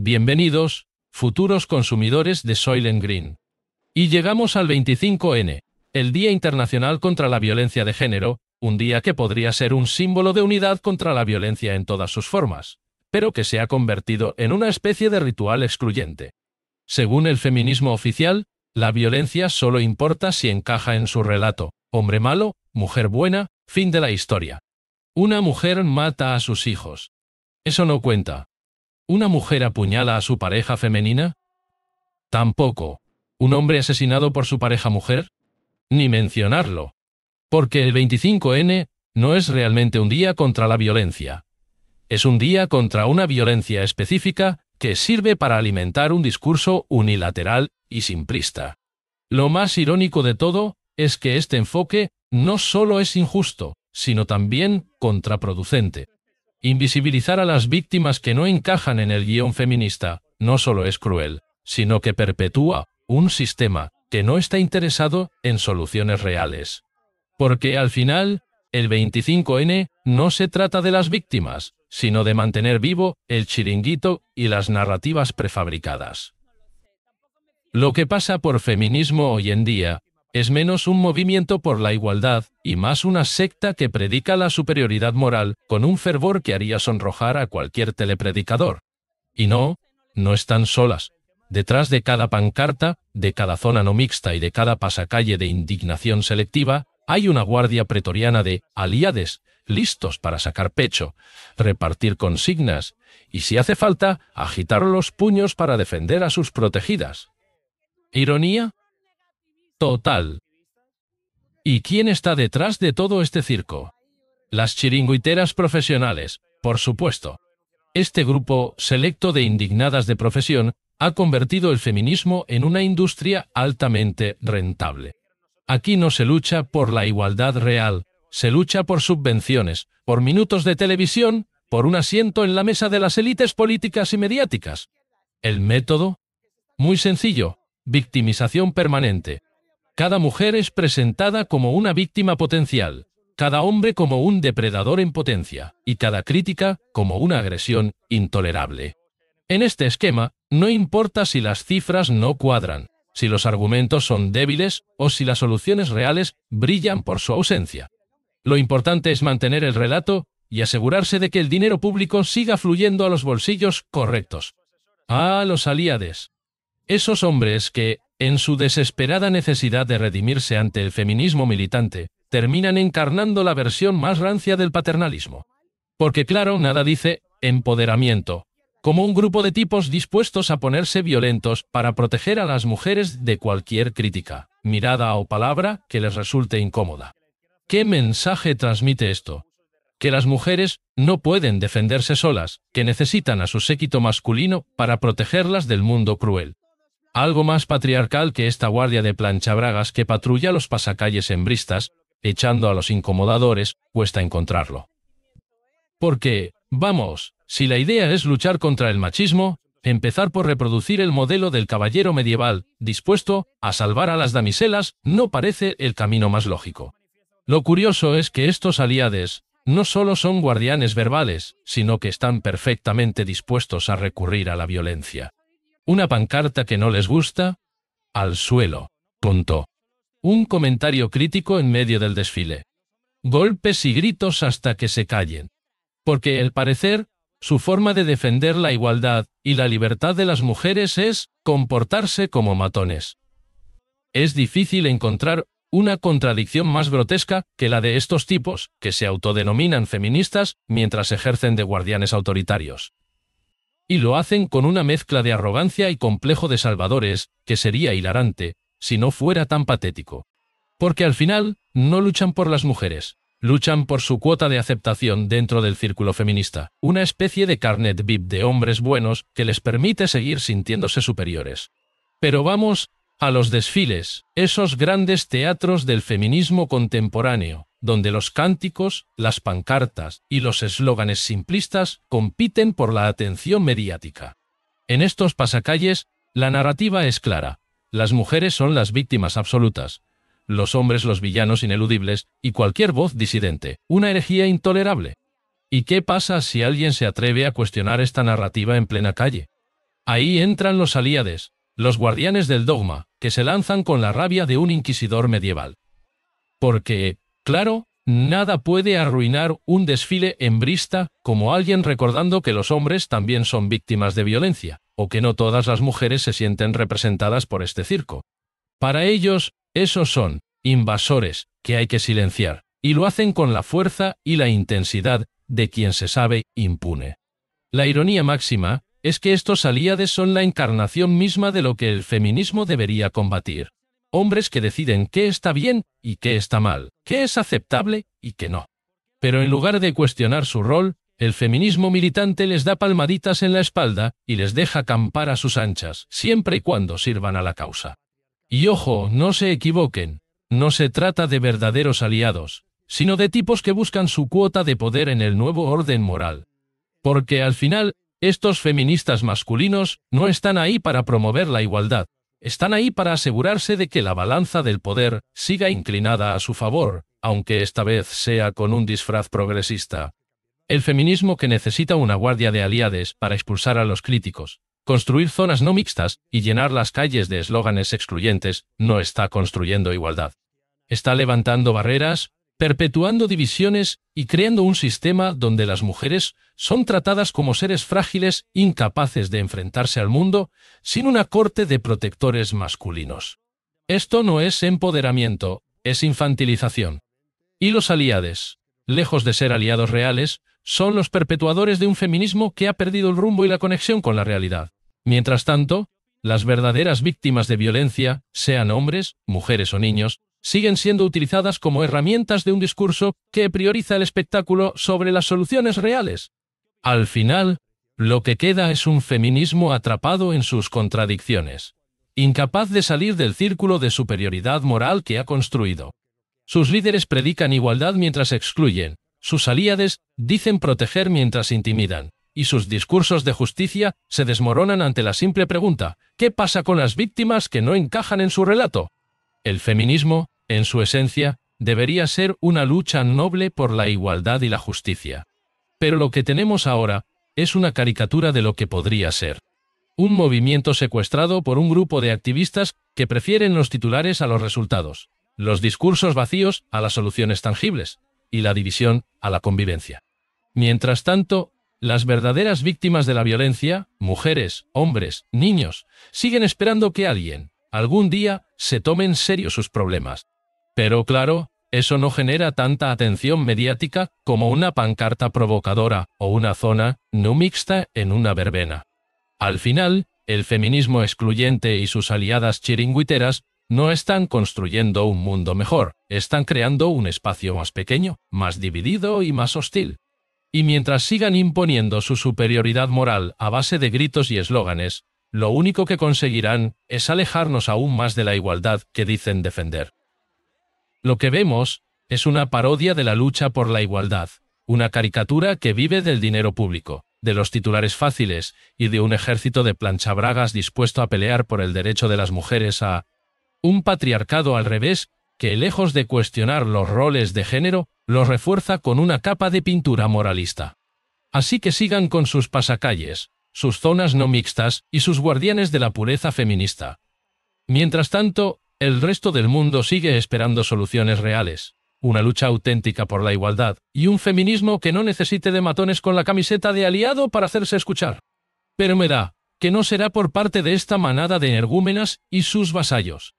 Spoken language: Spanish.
Bienvenidos, futuros consumidores de Soylent Green. Y llegamos al 25N, el Día Internacional contra la Violencia de Género, un día que podría ser un símbolo de unidad contra la violencia en todas sus formas, pero que se ha convertido en una especie de ritual excluyente. Según el feminismo oficial, la violencia solo importa si encaja en su relato, hombre malo, mujer buena, fin de la historia. Una mujer mata a sus hijos. Eso no cuenta, ¿Una mujer apuñala a su pareja femenina? Tampoco. ¿Un hombre asesinado por su pareja mujer? Ni mencionarlo. Porque el 25N no es realmente un día contra la violencia. Es un día contra una violencia específica que sirve para alimentar un discurso unilateral y simplista. Lo más irónico de todo es que este enfoque no solo es injusto, sino también contraproducente. Invisibilizar a las víctimas que no encajan en el guión feminista, no solo es cruel, sino que perpetúa un sistema que no está interesado en soluciones reales. Porque al final, el 25N no se trata de las víctimas, sino de mantener vivo el chiringuito y las narrativas prefabricadas. Lo que pasa por feminismo hoy en día es menos un movimiento por la igualdad y más una secta que predica la superioridad moral con un fervor que haría sonrojar a cualquier telepredicador. Y no, no están solas. Detrás de cada pancarta, de cada zona no mixta y de cada pasacalle de indignación selectiva, hay una guardia pretoriana de aliades, listos para sacar pecho, repartir consignas y, si hace falta, agitar los puños para defender a sus protegidas. ¿Ironía? Total. ¿Y quién está detrás de todo este circo? Las chiringuiteras profesionales, por supuesto. Este grupo selecto de indignadas de profesión ha convertido el feminismo en una industria altamente rentable. Aquí no se lucha por la igualdad real, se lucha por subvenciones, por minutos de televisión, por un asiento en la mesa de las élites políticas y mediáticas. ¿El método? Muy sencillo, victimización permanente, cada mujer es presentada como una víctima potencial, cada hombre como un depredador en potencia, y cada crítica como una agresión intolerable. En este esquema, no importa si las cifras no cuadran, si los argumentos son débiles o si las soluciones reales brillan por su ausencia. Lo importante es mantener el relato y asegurarse de que el dinero público siga fluyendo a los bolsillos correctos. ¡Ah, los aliades. Esos hombres que, en su desesperada necesidad de redimirse ante el feminismo militante, terminan encarnando la versión más rancia del paternalismo. Porque claro, nada dice empoderamiento, como un grupo de tipos dispuestos a ponerse violentos para proteger a las mujeres de cualquier crítica, mirada o palabra que les resulte incómoda. ¿Qué mensaje transmite esto? Que las mujeres no pueden defenderse solas, que necesitan a su séquito masculino para protegerlas del mundo cruel. Algo más patriarcal que esta guardia de planchabragas que patrulla los pasacalles en echando a los incomodadores, cuesta encontrarlo. Porque, vamos, si la idea es luchar contra el machismo, empezar por reproducir el modelo del caballero medieval, dispuesto a salvar a las damiselas, no parece el camino más lógico. Lo curioso es que estos aliades no solo son guardianes verbales, sino que están perfectamente dispuestos a recurrir a la violencia. Una pancarta que no les gusta, al suelo, Punto. Un comentario crítico en medio del desfile. Golpes y gritos hasta que se callen. Porque, al parecer, su forma de defender la igualdad y la libertad de las mujeres es comportarse como matones. Es difícil encontrar una contradicción más grotesca que la de estos tipos, que se autodenominan feministas mientras ejercen de guardianes autoritarios. Y lo hacen con una mezcla de arrogancia y complejo de salvadores, que sería hilarante, si no fuera tan patético. Porque al final, no luchan por las mujeres, luchan por su cuota de aceptación dentro del círculo feminista, una especie de carnet VIP de hombres buenos que les permite seguir sintiéndose superiores. Pero vamos a los desfiles, esos grandes teatros del feminismo contemporáneo, donde los cánticos, las pancartas y los eslóganes simplistas compiten por la atención mediática. En estos pasacalles, la narrativa es clara. Las mujeres son las víctimas absolutas, los hombres los villanos ineludibles y cualquier voz disidente, una herejía intolerable. ¿Y qué pasa si alguien se atreve a cuestionar esta narrativa en plena calle? Ahí entran los aliades, los guardianes del dogma, que se lanzan con la rabia de un inquisidor medieval. Porque, Claro, nada puede arruinar un desfile hembrista como alguien recordando que los hombres también son víctimas de violencia, o que no todas las mujeres se sienten representadas por este circo. Para ellos, esos son invasores que hay que silenciar, y lo hacen con la fuerza y la intensidad de quien se sabe impune. La ironía máxima es que estos aliades son la encarnación misma de lo que el feminismo debería combatir hombres que deciden qué está bien y qué está mal, qué es aceptable y qué no. Pero en lugar de cuestionar su rol, el feminismo militante les da palmaditas en la espalda y les deja campar a sus anchas, siempre y cuando sirvan a la causa. Y ojo, no se equivoquen, no se trata de verdaderos aliados, sino de tipos que buscan su cuota de poder en el nuevo orden moral. Porque al final, estos feministas masculinos no están ahí para promover la igualdad, están ahí para asegurarse de que la balanza del poder siga inclinada a su favor, aunque esta vez sea con un disfraz progresista. El feminismo que necesita una guardia de aliades para expulsar a los críticos, construir zonas no mixtas y llenar las calles de eslóganes excluyentes no está construyendo igualdad. Está levantando barreras, perpetuando divisiones y creando un sistema donde las mujeres son tratadas como seres frágiles incapaces de enfrentarse al mundo sin una corte de protectores masculinos. Esto no es empoderamiento, es infantilización. Y los aliades, lejos de ser aliados reales, son los perpetuadores de un feminismo que ha perdido el rumbo y la conexión con la realidad. Mientras tanto, las verdaderas víctimas de violencia, sean hombres, mujeres o niños, siguen siendo utilizadas como herramientas de un discurso que prioriza el espectáculo sobre las soluciones reales. Al final, lo que queda es un feminismo atrapado en sus contradicciones, incapaz de salir del círculo de superioridad moral que ha construido. Sus líderes predican igualdad mientras excluyen, sus aliades dicen proteger mientras intimidan, y sus discursos de justicia se desmoronan ante la simple pregunta, ¿qué pasa con las víctimas que no encajan en su relato? El feminismo, en su esencia, debería ser una lucha noble por la igualdad y la justicia. Pero lo que tenemos ahora, es una caricatura de lo que podría ser. Un movimiento secuestrado por un grupo de activistas que prefieren los titulares a los resultados, los discursos vacíos a las soluciones tangibles, y la división a la convivencia. Mientras tanto, las verdaderas víctimas de la violencia, mujeres, hombres, niños, siguen esperando que alguien, algún día se tome en serio sus problemas. Pero claro, eso no genera tanta atención mediática como una pancarta provocadora o una zona no mixta en una verbena. Al final, el feminismo excluyente y sus aliadas chiringuiteras no están construyendo un mundo mejor, están creando un espacio más pequeño, más dividido y más hostil. Y mientras sigan imponiendo su superioridad moral a base de gritos y eslóganes, lo único que conseguirán es alejarnos aún más de la igualdad que dicen defender. Lo que vemos es una parodia de la lucha por la igualdad, una caricatura que vive del dinero público, de los titulares fáciles y de un ejército de planchabragas dispuesto a pelear por el derecho de las mujeres a un patriarcado al revés que, lejos de cuestionar los roles de género, los refuerza con una capa de pintura moralista. Así que sigan con sus pasacalles, sus zonas no mixtas y sus guardianes de la pureza feminista. Mientras tanto, el resto del mundo sigue esperando soluciones reales, una lucha auténtica por la igualdad y un feminismo que no necesite de matones con la camiseta de aliado para hacerse escuchar. Pero me da que no será por parte de esta manada de energúmenas y sus vasallos.